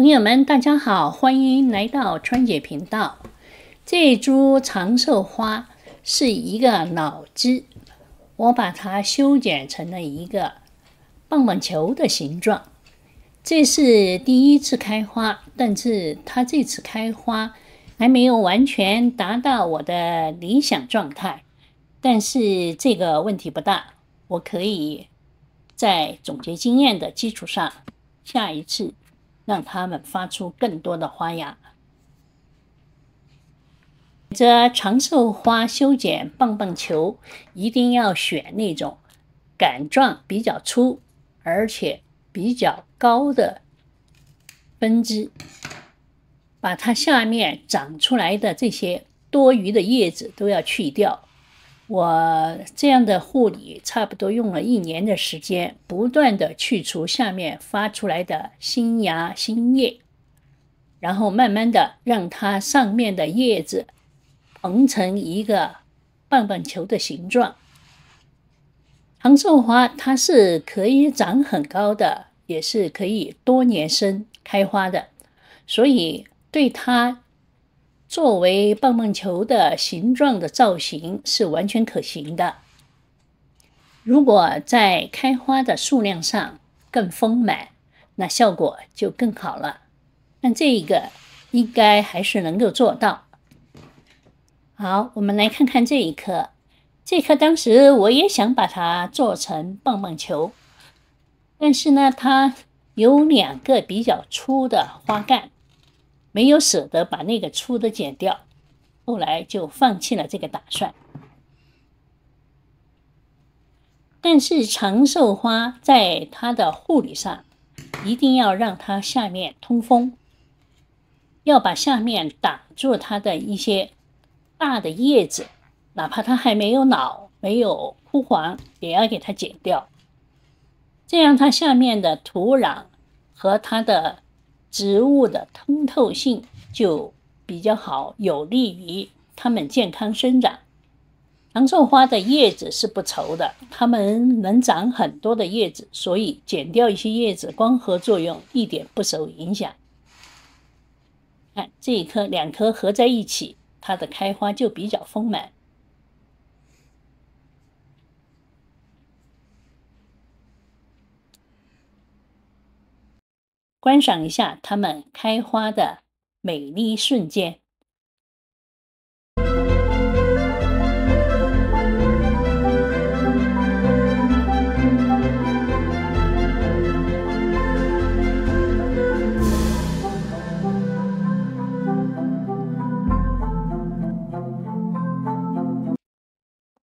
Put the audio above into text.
朋友们，大家好，欢迎来到川姐频道。这株长寿花是一个老枝，我把它修剪成了一个棒棒球的形状。这是第一次开花，但是它这次开花还没有完全达到我的理想状态，但是这个问题不大，我可以在总结经验的基础上，下一次。让它们发出更多的花芽。这长寿花修剪棒棒球，一定要选那种杆状比较粗，而且比较高的分枝，把它下面长出来的这些多余的叶子都要去掉。我这样的护理差不多用了一年的时间，不断的去除下面发出来的新芽、新叶，然后慢慢的让它上面的叶子膨成一个棒棒球的形状。长寿花它是可以长很高的，也是可以多年生开花的，所以对它。作为棒棒球的形状的造型是完全可行的。如果在开花的数量上更丰满，那效果就更好了。但这一个应该还是能够做到。好，我们来看看这一颗。这颗当时我也想把它做成棒棒球，但是呢，它有两个比较粗的花干。没有舍得把那个粗的剪掉，后来就放弃了这个打算。但是长寿花在它的护理上，一定要让它下面通风，要把下面挡住它的一些大的叶子，哪怕它还没有老、没有枯黄，也要给它剪掉，这样它下面的土壤和它的。植物的通透性就比较好，有利于它们健康生长。长寿花的叶子是不稠的，它们能长很多的叶子，所以剪掉一些叶子，光合作用一点不受影响。看这一颗两颗合在一起，它的开花就比较丰满。观赏一下它们开花的美丽瞬间。